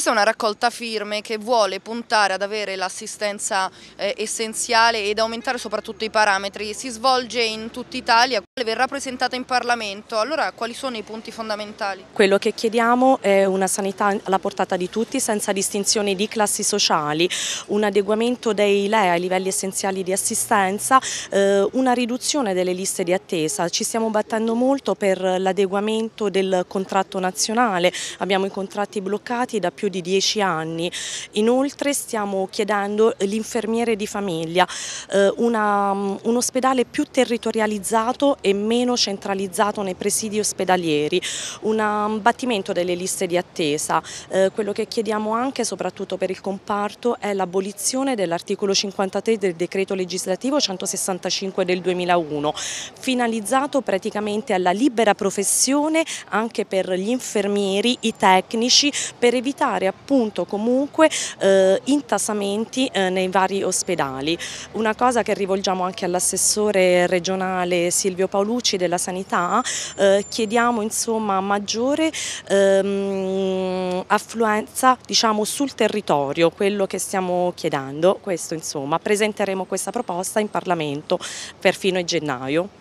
Questa è una raccolta firme che vuole puntare ad avere l'assistenza eh, essenziale ed aumentare soprattutto i parametri. Si svolge in tutta Italia, verrà presentata in Parlamento. Allora quali sono i punti fondamentali? Quello che chiediamo è una sanità alla portata di tutti senza distinzione di classi sociali, un adeguamento dei LEA ai livelli essenziali di assistenza, eh, una riduzione delle liste di attesa. Ci stiamo battendo molto per l'adeguamento del contratto nazionale, abbiamo i contratti bloccati da più di 10 anni. Inoltre stiamo chiedendo l'infermiere di famiglia, eh, una, mm, un ospedale più territorializzato e meno centralizzato nei presidi ospedalieri, un abbattimento mm, delle liste di attesa. Eh, quello che chiediamo anche, soprattutto per il comparto, è l'abolizione dell'articolo 53 del decreto legislativo 165 del 2001, finalizzato praticamente alla libera professione anche per gli infermieri, i tecnici, per evitare evitare appunto comunque eh, intasamenti eh, nei vari ospedali. Una cosa che rivolgiamo anche all'assessore regionale Silvio Paolucci della Sanità, eh, chiediamo insomma maggiore ehm, affluenza diciamo sul territorio, quello che stiamo chiedendo, questo insomma, presenteremo questa proposta in Parlamento perfino in gennaio.